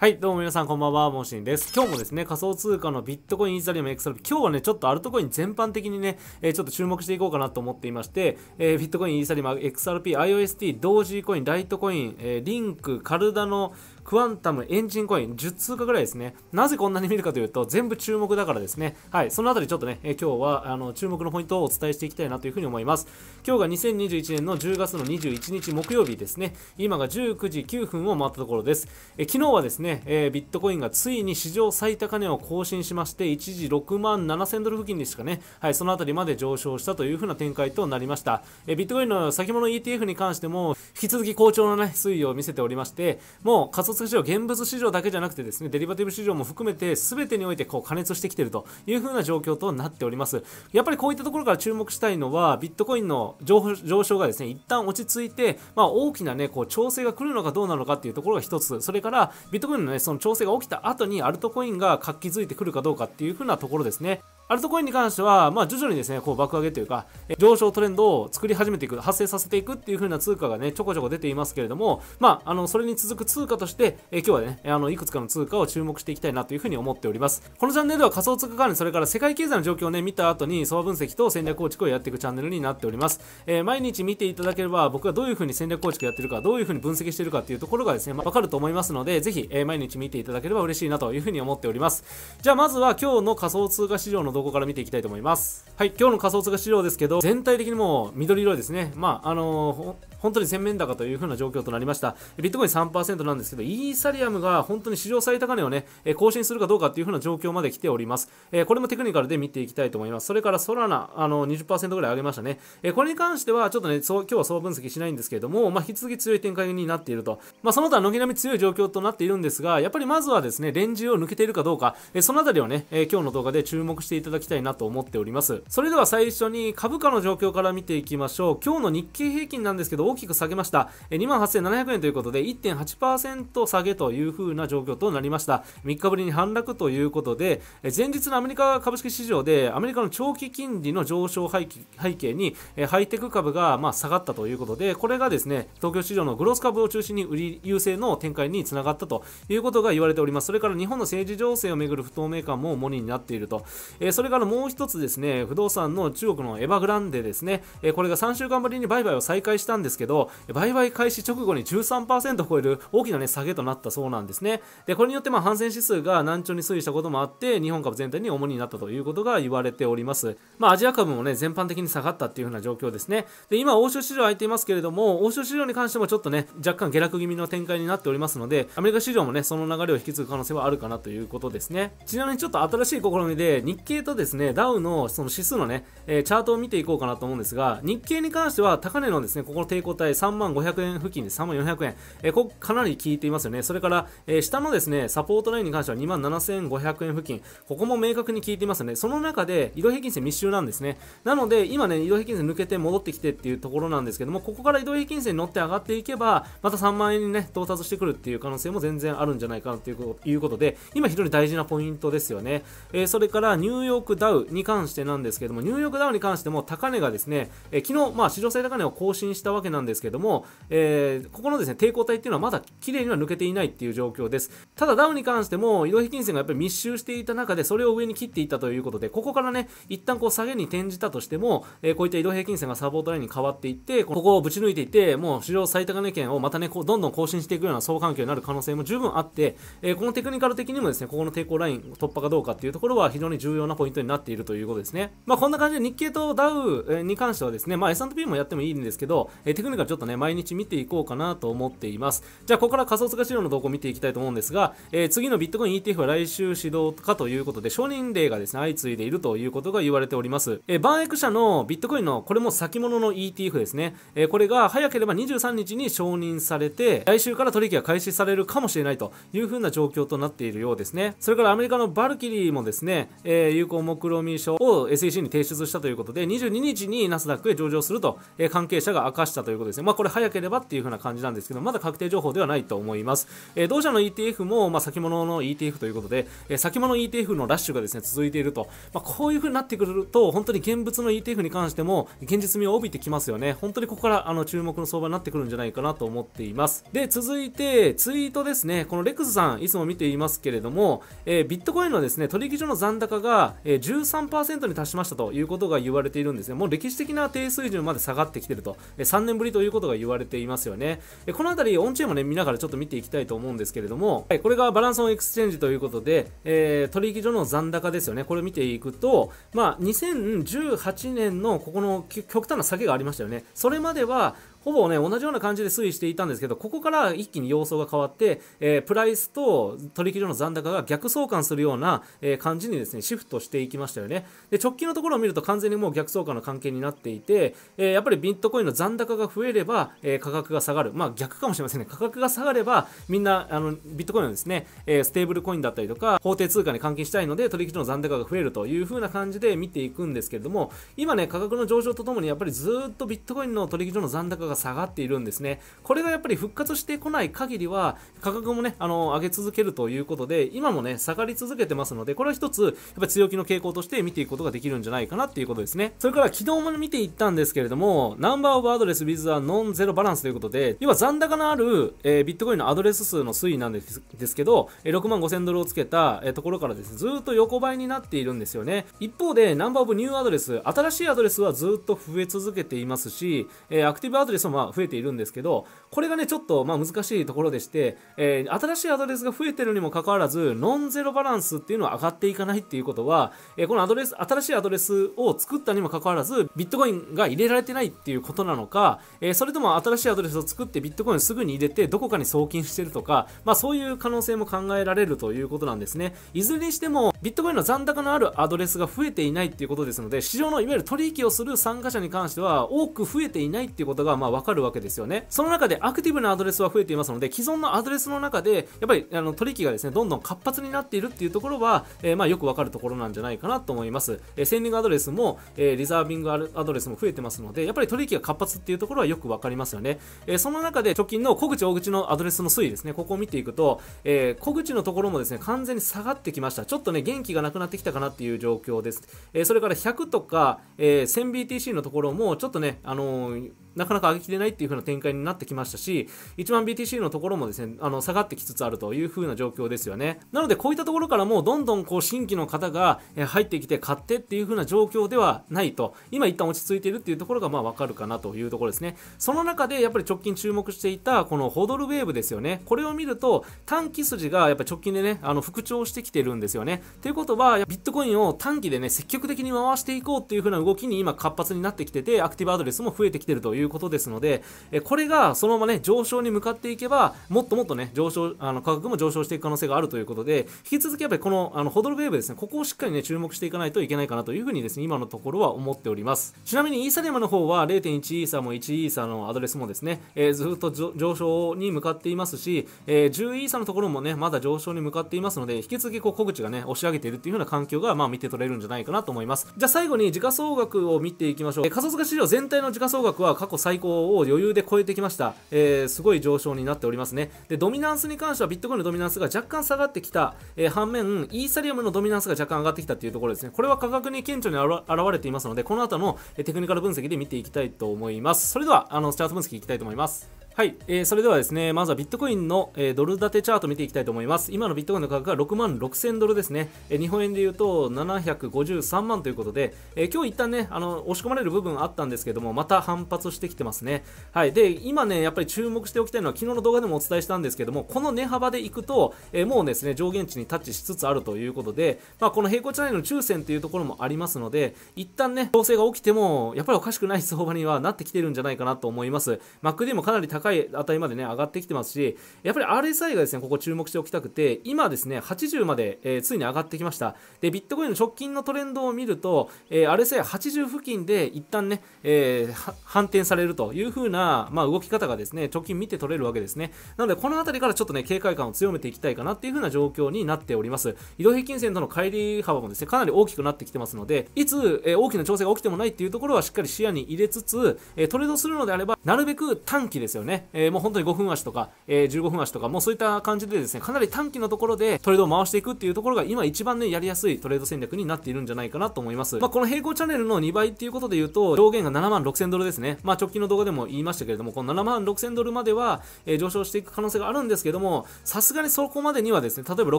はい、どうも皆さんこんばんは、モーシンです。今日もですね、仮想通貨のビットコイン、イーサリアム、エクサル今日はね、ちょっとアルトコイン全般的にね、えー、ちょっと注目していこうかなと思っていまして、えー、ビットコイン、イーサリアム、XRP、IOST、同時コイン、ライトコイン、えー、リンク、カルダのクアンタムエンジンコイン10通貨ぐらいですね。なぜこんなに見るかというと、全部注目だからですね。はい、そのあたりちょっとね、え今日はあの注目のポイントをお伝えしていきたいなというふうに思います。今日が2021年の10月の21日木曜日ですね。今が19時9分を回ったところです。え昨日はですね、えビットコインがついに史上最高値を更新しまして、一時6万7000ドル付近でしかね、はい、そのあたりまで上昇したというふうな展開となりました。えビットコインの先物 ETF に関しても、引き続き好調な、ね、推移を見せておりまして、もう仮想市場、現物市場だけじゃなくてですね、デリバティブ市場も含めて全てにおいてこう加熱してきているという風な状況となっております。やっぱりこういったところから注目したいのは、ビットコインの上昇がですね、一旦落ち着いて、まあ、大きなね、こう調整が来るのかどうなのかっていうところが一つ、それからビットコインのね、その調整が起きた後にアルトコインが活気づいてくるかどうかっていう風なところですね。アルトコインに関しては、まあ、徐々にですね、こう爆上げというか、上昇トレンドを作り始めていく、発生させていくっていう風な通貨がね、ちょこちょこ出ていますけれども、まあ、あの、それに続く通貨として、え今日はね、あの、いくつかの通貨を注目していきたいなという風に思っております。このチャンネルでは仮想通貨管理、それから世界経済の状況をね、見た後に相場分析と戦略構築をやっていくチャンネルになっております。えー、毎日見ていただければ、僕がどういう風に戦略構築やってるか、どういう風に分析してるかっていうところがですね、まあ、わかると思いますので、ぜひ、えー、毎日見ていただければ嬉しいなという風に思っております。じゃあ、まずは今日の仮想通貨市場の動向から見ていきたいと思いますはい今日の仮想通貨資料ですけど全体的にもう緑色ですねまああのー、本当に洗面高という風な状況となりましたビットコイン3%なんですけどイーサリアムが本当に史上最高値をね更新するかどうかっていう風な状況まで来ております、えー、これもテクニカルで見ていきたいと思いますそれからソラナあの20%ぐらい上げましたね、えー、これに関してはちょっとねそう今日は総分析しないんですけれども、まあ、引き続き強い展開になっていると、まあ、その他軒並み強い状況となっているんですがやっぱりまずはですねレンジを抜けているかどうか、えその辺りをね、え今日の動画で注目していたただきたいなと思っておりますそれでは最初に株価の状況から見ていきましょう今日の日経平均なんですけど大きく下げました28,700円ということで1.8%下げという風な状況となりました3日ぶりに反落ということで前日のアメリカ株式市場でアメリカの長期金利の上昇背景にハイテク株がま下がったということでこれがですね東京市場のグロース株を中心に売り優勢の展開につながったということが言われておりますそれから日本の政治情勢をめぐる不透明感も重荷になっていると、えそれからもう一つですね、不動産の中国のエヴァグランデですね、えこれが3週間ぶりに売買を再開したんですけど、売買開始直後に13%を超える大きな、ね、下げとなったそうなんですね。で、これによってま反戦指数が難聴に推移したこともあって、日本株全体に重になったということが言われております。まあ、アジア株もね、全般的に下がったっていう風な状況ですね。で、今、欧州市場空いていますけれども、欧州市場に関してもちょっとね、若干下落気味の展開になっておりますので、アメリカ市場もね、その流れを引き継ぐ可能性はあるかなということですね。ちなみにちょっと新しい試みで、日経とですね、ダウのその指数のね、えー、チャートを見ていこうかなと思うんですが、日経に関しては高値のですね、ここの抵抗体3万500円付近で3万400円、えー、ここかなり効いていますよね。それから、えー、下のですね、サポートラインに関しては2万7500円付近、ここも明確に効いていますよね。その中で移動平均線密集なんですね。なので、今ね、移動平均線抜けて戻ってきてっていうところなんですけども、ここから移動平均線に乗って上がっていけば、また3万円にね、到達してくるっていう可能性も全然あるんじゃないかなということで、今非常に大事なポイントですよね。えそれから、ニューヨークダウに関してなんですけども、ニューヨークダウに関しても高値がですね、え昨日、まあ、史上最高値を更新したわけなんですけども、えー、ここのですね、抵抗体っていうのはまだ綺麗には抜けていないっていう状況です。ただダウに関しても、移動平均線がやっぱり密集していた中で、それを上に切っていったということで、ここからね、一旦こう下げに転じたとしても、えー、こういった移動平均線がサポートラインに変わっていって、ここをぶち抜いていって、もう史上最高値圏をまたね、こうどんどん更新していくような相関係になる可能性も十分あって、えー、このテクニカル的にもですね、ここの抵抗ライン突破かどうかっていうところは非常に重要なポイントになっているということですね。まあ、こんな感じで日経とダウに関してはですね、まあ、S&P もやってもいいんですけど、えテクニカルちょっとね、毎日見ていこうかなと思っています。じゃあ、ここから仮想通貨市場の動向を見ていきたいと思うんですが、えー、次のビットコイン ETF は来週始動かということで、承認例がですね、相次いでいるということが言われております。えー、バンエク社のビットコインの、これも先物の ETF ですね、えー、これが早ければ23日に承認されて、来週から取引が開始されるかもしれないというふうな状況となっているようですね。それからアメリカのバルキリーもですね、えー、項目論見書を SEC に提出したということで、22日にナスダックへ上場すると、え関係者が明かしたということですね。まあ、これ早ければっていう風な感じなんですけど、まだ確定情報ではないと思います。え同社の ETF も、まあ、先物の ETF ということで、え先物 ETF のラッシュがですね、続いていると。まあ、こういう風になってくると、本当に現物の ETF に関しても、現実味を帯びてきますよね。本当にここからあの注目の相場になってくるんじゃないかなと思っています。で、続いて、ツイートですね。このレクスさん、いつも見ていますけれども、えー、ビットコインのですね、取引所の残高が、13%に達しましたということが言われているんですね。もう歴史的な低水準まで下がってきてると、3年ぶりということが言われていますよね。この辺り、オンチェーンもね、見ながらちょっと見ていきたいと思うんですけれども、これがバランスオンエクスチェンジということで、え取引所の残高ですよね。これを見ていくと、まあ、2018年のここの極端な下げがありましたよね。それまでは、ほぼね、同じような感じで推移していたんですけど、ここから一気に様相が変わって、えー、プライスと取引所の残高が逆相関するような、えー、感じにですね、シフトしていきましたよね。で、直近のところを見ると完全にもう逆相関の関係になっていて、えー、やっぱりビットコインの残高が増えれば、え価格が下がる。まあ逆かもしれませんね。価格が下がれば、みんな、あの、ビットコインのですね、えステーブルコインだったりとか、法定通貨に換金したいので、取引所の残高が増えるという風な感じで見ていくんですけれども、今ね、価格の上昇とともにやっぱりずっとビットコインの取引所の残高が下がっているんですね。これがやっぱり復活してこない限りは、価格もね、あの、上げ続けるということで、今もね、下がり続けてますので、これは一つ、やっぱり強気の傾向として見ていくことができるんじゃないかなっていうことですね。それから昨日も見ていったんですけれども、ナンバーオブアドレス with a non-zero バランスということで、要は残高のある、えー、ビットコインのアドレス数の推移なんですですけど、えー、6万5000ドルをつけた、えー、ところからですね、ずっと横ばいになっているんですよね。一方で、ナンバーオブニューアドレス、新しいアドレスはずっと増え続けていますし、えー、アクティブアドレスレスも増えているんですけど、これがね、ちょっとまあ難しいところでして、えー、新しいアドレスが増えてるにもかかわらず、ノンゼロバランスっていうのは上がっていかないっていうことは、えー、このアドレス、新しいアドレスを作ったにもかかわらず、ビットコインが入れられてないっていうことなのか、えー、それとも新しいアドレスを作ってビットコインすぐに入れて、どこかに送金してるとか、まあそういう可能性も考えられるということなんですね。いずれにしても、ビットコインの残高のあるアドレスが増えていないっていうことですので、市場のいわゆる取引をする参加者に関しては、多く増えていないっていうことが、まああ分かるわけですよね。その中でアクティブなアドレスは増えていますので、既存のアドレスの中で、やっぱりあの取引がですね、どんどん活発になっているっていうところは、えー、まあよく分かるところなんじゃないかなと思います。えー、センディングアドレスも、えー、リザービングアドレスも増えてますので、やっぱり取引が活発っていうところはよく分かりますよね。えー、その中で貯金の小口、大口のアドレスの推移ですね、ここを見ていくと、えー、小口のところもですね、完全に下がってきました。ちょっとね、元気がなくなってきたかなっていう状況です。えー、それから100とか、えー、1000BTC のところも、ちょっとね、あのーなかなか上げきれないっていう風な展開になってきましたし、1万 BTC のところもですね、あの、下がってきつつあるという風な状況ですよね。なので、こういったところからもうどんどんこう、新規の方が入ってきて買ってっていう風な状況ではないと、今一旦落ち着いているっていうところがまあわかるかなというところですね。その中でやっぱり直近注目していたこのホドルウェーブですよね。これを見ると短期筋がやっぱ直近でね、あの復調してきてるんですよね。ということは、ビットコインを短期でね、積極的に回していこうっていう風な動きに今活発になってきてて、アクティブアドレスも増えてきてるといういうことですので、えこれがそのままね、上昇に向かっていけば、もっともっとね、上昇、あの価格も上昇していく可能性があるということで、引き続きやっぱりこの、あの、ホドルウェーブですね、ここをしっかりね、注目していかないといけないかなというふうにですね、今のところは思っております。ちなみにイーサリアムの方は0.1イーサも1イーサのアドレスもですね、えー、ずっと上昇に向かっていますし、えー、10イーサのところもね、まだ上昇に向かっていますので、引き続きこう、小口がね、押し上げているというような環境が、まあ見て取れるんじゃないかなと思います。じゃあ最後に時価総額を見ていきましょう。えー、仮想通貨市場全体の時価総額は過去最高を余裕で超えてきました、えー、すごい上昇になっておりますねでドミナンスに関してはビットコインのドミナンスが若干下がってきた、えー、反面イーサリアムのドミナンスが若干上がってきたというところですねこれは価格に顕著に現れていますのでこの後のテクニカル分析で見ていきたいと思いますそれではあのチャート分析いきたいと思いますはい、えー、それではですね、まずはビットコインの、えー、ドル建てチャート見ていきたいと思います。今のビットコインの価格が6万6000ドルですね。えー、日本円で言うと753万ということで、えー、今日一旦ね、あの、押し込まれる部分あったんですけども、また反発してきてますね。はい、で、今ね、やっぱり注目しておきたいのは、昨日の動画でもお伝えしたんですけども、この値幅でいくと、えー、もうですね、上限値にタッチしつつあるということで、まあ、この平行チャンネルの抽選というところもありますので、一旦ね、調整が起きても、やっぱりおかしくない相場にはなってきてるんじゃないかなと思います。MacD もかなり高いい値までね上がってきてますしやっぱり RSI がですねここ注目しておきたくて今ですね80まで、えー、ついに上がってきましたでビットコインの直近のトレンドを見ると、えー、RSI80 付近で一旦ね、えー、反転されるという風なまあ、動き方がですね直近見て取れるわけですねなのでこの辺りからちょっとね警戒感を強めていきたいかなっていう風な状況になっております移動平均線との乖離幅もですねかなり大きくなってきてますのでいつ、え大きな調整が起きてもないっていうところはしっかり視野に入れつつ、えトレードするのであればなるべく短期ですよねえー、もう本当に5分足とか、えー、15分足とか、もうそういった感じでですね、かなり短期のところでトレードを回していくっていうところが今一番ね、やりやすいトレード戦略になっているんじゃないかなと思います。まあ、この平行チャンネルの2倍っていうことで言うと、上限が7万6000ドルですね。まあ、直近の動画でも言いましたけれども、この7万6000ドルまでは、えー、上昇していく可能性があるんですけども、さすがにそこまでにはですね、例えば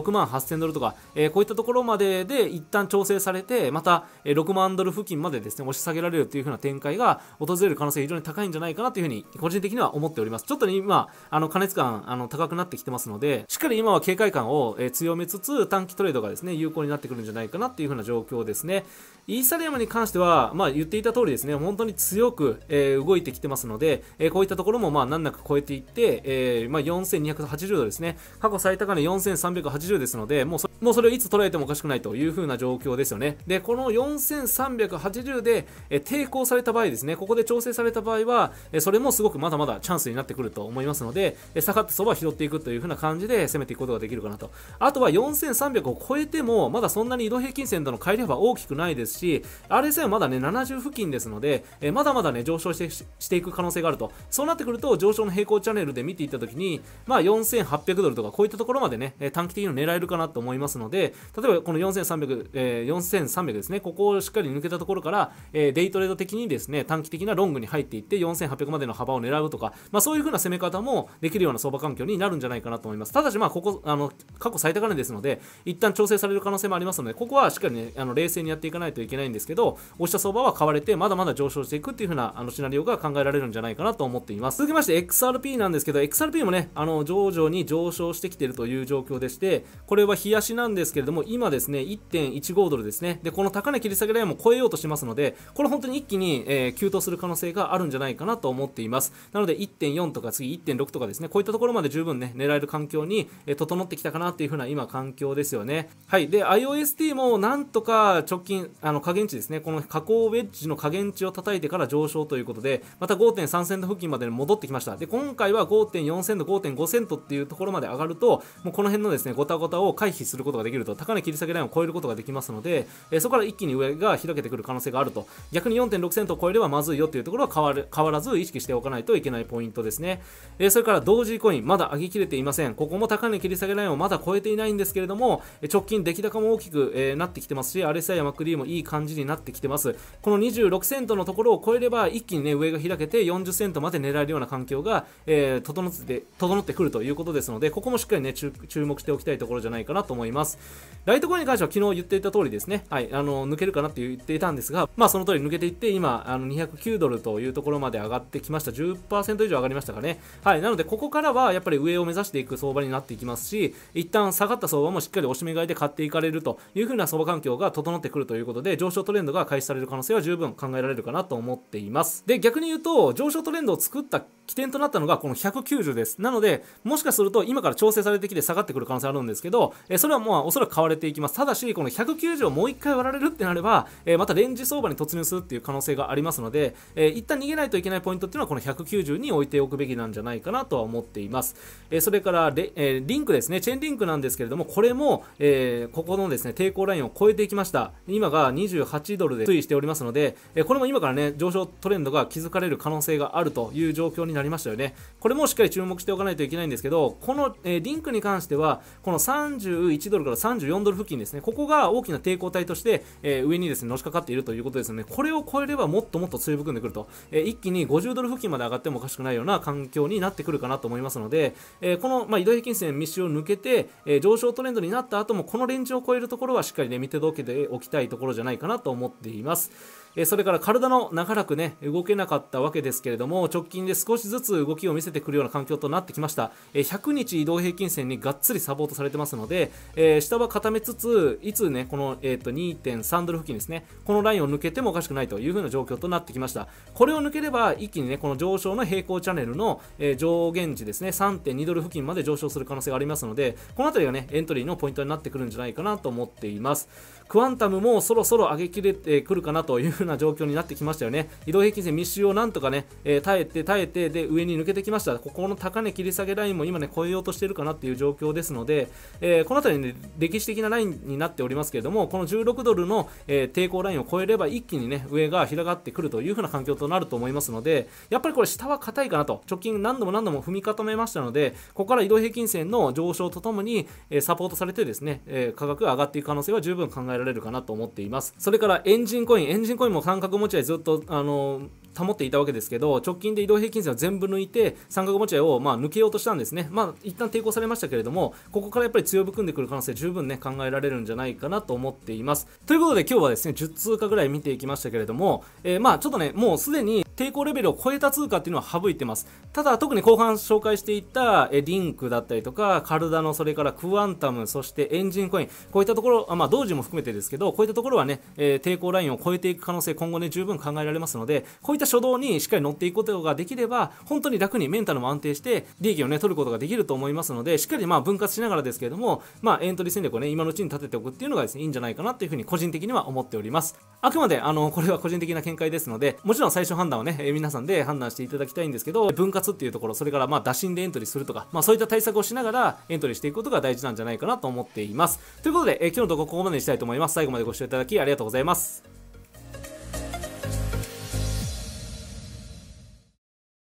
6万8000ドルとか、えー、こういったところまでで一旦調整されて、また、え6万ドル付近までですね、押し下げられるという風な展開が訪れる可能性非常に高いんじゃないかなというふうに、個人的には思っております。ります。ちょっとね、今、あの、加熱感、あの、高くなってきてますので、しっかり今は警戒感を、え強めつつ、短期トレードがですね、有効になってくるんじゃないかなっていう風な状況ですね。イーサリアムに関しては、まあ、言っていた通りですね、本当に強く、えー、動いてきてますので、えー、こういったところも、まあ、難なく超えていって、えー、まあ、4280度ですね、過去最高値4380ですので、もうそもうそれをいつ捉えてもおかしくないという風な状況ですよね。で、この4380で、え抵抗された場合ですね、ここで調整された場合は、えそれもすごくまだまだチャンスにななってくると思いますので、下がったそばを拾っていくという風な感じで攻めていくことができるかなと。あとは4300を超えても、まだそんなに移動平均線との乖離幅は大きくないですし、RSI はまだね、70付近ですので、えまだまだね、上昇してしていく可能性があると。そうなってくると、上昇の平行チャンネルで見ていったときに、まあ、4800ドルとか、こういったところまでね、短期的に狙えるかなと思いますので、例えばこの4300、え4300ですね、ここをしっかり抜けたところから、えデイトレード的にですね、短期的なロングに入っていって、4800までの幅を狙うとか、まあ、そういう風な攻め方もできるような相場環境になるんじゃないかなと思います。ただし、まあ、ここ、あの、過去最高値ですので、一旦調整される可能性もありますので、ここはしっかりね、あの冷静にやっていかないといけないんですけど、押した相場は買われて、まだまだ上昇していくっていう風な、あの、シナリオが考えられるんじゃないかなと思っています。続きまして、XRP なんですけど、XRP もね、あの、徐々に上昇してきているという状況でして、これは冷やしなんですけれども、今ですね、1.15ドルですね。で、この高値切り下げラインも超えようとしますので、これ本当に一気に、えー、急騰する可能性があるんじゃないかなと思っています。なので、1.15 1.4とか次1.6とかですね、こういったところまで十分ね、狙える環境に整ってきたかなっていう風な今環境ですよね。はい。で、iOST もなんとか直近、あの、下限値ですね、この加工ウェッジの下限値を叩いてから上昇ということで、また5.3セント付近まで戻ってきました。で、今回は5.4セント、5.5セントっていうところまで上がると、もうこの辺のですね、ごたごたを回避することができると、高値切り下げラインを超えることができますので、えそこから一気に上が開けてくる可能性があると、逆に4.6セントを超えればまずいよっていうところは変わる変わらず意識しておかないといけないポイントトですね、えー、それから同時コインまだ上げきれていませんここも高値切り下げラインをまだ超えていないんですけれども直近出来高も大きく、えー、なってきてますし RSI や m クリーもいい感じになってきてますこの26セントのところを超えれば一気にね上が開けて40セントまで狙えるような環境が、えー、整って整ってくるということですのでここもしっかりね注目しておきたいところじゃないかなと思いますライトコインに関しては昨日言っていた通りですねはいあの抜けるかなって言っていたんですがまあその通り抜けていって今あの209ドルというところまで上がってきました10%以上上がりりましたかね。はい。なので、ここからはやっぱり上を目指していく相場になっていきますし、一旦下がった相場もしっかり押し目買いで買っていかれるという風な相場環境が整ってくるということで、上昇トレンドが開始される可能性は十分考えられるかなと思っています。で、逆に言うと、上昇トレンドを作った起点となったのがこの190です。なので、もしかすると今から調整されてきて下がってくる可能性あるんですけど、えそれはまあおそらく買われていきます。ただし、この190をもう1回割られるってなれば、えまたレンジ相場に突入するっていう可能性がありますので、え一旦逃げないといけないポイントっていうのはこの190に置いておくべきなんじゃないかなとは思っています。えそれからレ、えリンクですね、チェーンリンクなんですけれども、これも、えここのですね、抵抗ラインを超えていきました。今が28ドルで推移しておりますので、えこれも今からね、上昇トレンドが築かれる可能性があるという状況になります。なりましたよね。これもしっかり注目しておかないといけないんですけど、この、えー、リンクに関しては、この31ドルから34ドル付近ですね、ここが大きな抵抗体として、えー、上にですね、のしかかっているということですので、これを超えればもっともっと強含んでくると、えー、一気に50ドル付近まで上がってもおかしくないような環境になってくるかなと思いますので、えこの、まあ、移動平均線密集を抜けて、え上昇トレンドになった後も、このレンジを超えるところはしっかりね、見届けておきたいところじゃないかなと思っています。えそれから体の長らくね動けなかったわけですけれども直近で少しずつ動きを見せてくるような環境となってきました、え100日移動平均線にがっつりサポートされてますので、え下は固めつついつねこの、えと、2.3ドル付近ですねこのラインを抜けてもおかしくないという風な状況となってきましたこれを抜ければ一気にねこの上昇の平行チャンネルの、え上限値ですね3.2ドル付近まで上昇する可能性がありますのでこの辺りがねエントリーのポイントになってくるんじゃないかなと思っていますクアンタムもそろそろ上げきれてくるかなという風な状況になってきましたよね移動平均線密集をなんとかね、えー、耐えて耐えてで上に抜けてきましたここの高値切り下げラインも今ね超えようとしているかなっていう状況ですので、えー、この辺りね歴史的なラインになっておりますけれどもこの16ドルの、えー、抵抗ラインを超えれば一気にね上が広がってくるという風な環境となると思いますのでやっぱりこれ下は硬いかなと直近何度も何度も踏み固めましたのでここから移動平均線の上昇とともに、えサポートされてですね、え価格が上がっていく可能性は十分考えられるかなと思っていますそれからエンジンコインエンジンコイン思も感覚持ちはずっとあの保っていたわけですけど直近で移動平均線を全部抜いて三角持ち合いをまあ抜けようとしたんですねまあ一旦抵抗されましたけれどもここからやっぱり強含んでくる可能性十分ね考えられるんじゃないかなと思っていますということで今日はですね10通貨ぐらい見ていきましたけれども、えー、まあちょっとねもうすでに抵抗レベルを超えた通貨っていうのは省いてますただ特に後半紹介していたえリンクだったりとかカルダのそれからクアンタムそしてエンジンコインこういったところあまあ同時も含めてですけどこういったところはね、えー、抵抗ラインを超えていく可能性今後ね十分考えられますのでこういった初動にしっかり乗っていくことができれば本当に楽にメンタルも安定して利益をね取ることができると思いますのでしっかりまあ分割しながらですけれどもまあエントリー戦略をね今のうちに立てておくっていうのがですねいいんじゃないかなというふうに個人的には思っておりますあくまであのこれは個人的な見解ですのでもちろん最初判断をね皆さんで判断していただきたいんですけど分割っていうところそれからまあ打診でエントリーするとかまあそういった対策をしながらエントリーしていくことが大事なんじゃないかなと思っていますということでえ今日の動画ここまでにしたいと思います最後までご視聴いただきありがとうございます